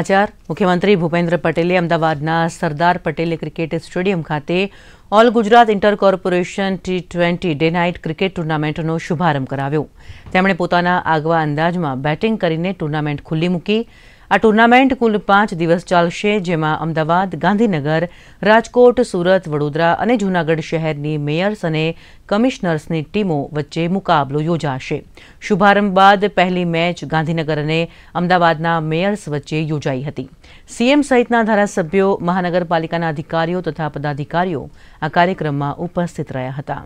સમાચાર મુખ્યમંત્રી ભૂપેન્દ્ર પટેલે અમદાવાદના સરદાર પટેલ ક્રિકેટ સ્ટેડિયમ ખાતે all Gujarat inter corporation T twenty day night cricket ટુર્નામેન્ટનો શુભારંભ કરાવ્યો તેમણે પોતાના આગવા અંદાજમાં બેટિંગ કરીને ટુર્નામેન્ટ ખુલ્લી મૂકી આ ટુર્નામેન્ટ કુલ પાંચ દિવસ ચાલશે જેમાં અમદાવાદ ગાંધીનગર રાજકોટ સુરત વડોદરા અને જૂનાગઢ શહેરની મેયર્સ અને કમિશનર્સની ટીમો વચ્ચે મુકાબલો યોજાશે શુભારંભ બાદ પહેલી મેચ ગાંધીનગર અને અમદાવાદના મેયર્સ વચ્ચે યોજાઈ હતી સીએમ સહિતના ધારાસભ્યો મહાનગરપાલિકાના અધિકારીઓ તથા પદાધિકારીઓ આ કાર્યક્રમમાં ઉપસ્થિત રહ્યા હતા